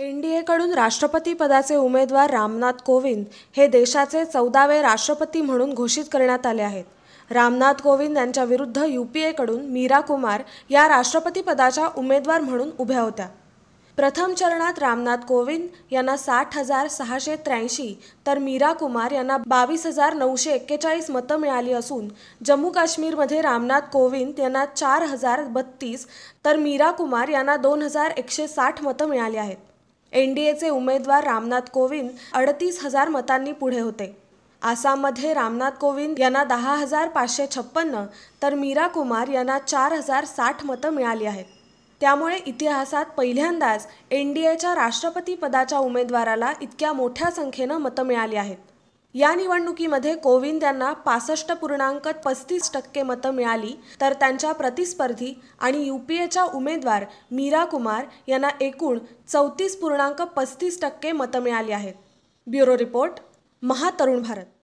एनडीएकडून राष्ट्रपती पदाचे उमेदवार रामनाथ कोविंद हे देशाचे चौदावे राष्ट्रपती म्हणून घोषित करण्यात आले आहेत रामनाथ कोविंद यांच्या विरुद्ध यू पी एकडून मीरा कुमार या राष्ट्रपती पदाच्या उमेदवार म्हणून उभ्या होत्या प्रथम चरणात रामनाथ कोविंद यांना साठ हजार सहाशे त्र्याऐंशी तर मीरा कुमार यांना बावीस हजार नऊशे एक्केचाळीस मतं मिळाली असून जम्मू काश्मीरमध्ये रामनाथ कोविंद यांना चार हजार बत्तीस तर मीरा कुमार यांना दोन हजार एकशे साठ मतं मिळाली आहेत एनडीएचे उमेदवार रामनाथ कोविंद अडतीस हजार मतांनी पुढे होते आसाममध्ये रामनाथ कोविंद यांना दहा हजार पाचशे छप्पन्न तर मीरा कुमार यांना चार हजार साठ मतं मिळाली आहेत त्यामुळे इतिहासात पहिल्यांदाच एन डी एच्या राष्ट्रपती पदाच्या उमेदवाराला इतक्या मोठ्या संख्येनं मतं मिळाली आहेत या निवडणुकीमध्ये कोविंद यांना पासष्ट पूर्णांक पस्तीस टक्के मतं मिळाली तर त्यांच्या प्रतिस्पर्धी आणि एच्या उमेदवार मीरा कुमार यांना एकूण चौतीस पूर्णांक पस्तीस टक्के मतं मिळाली आहेत ब्युरो रिपोर्ट महातरुण भारत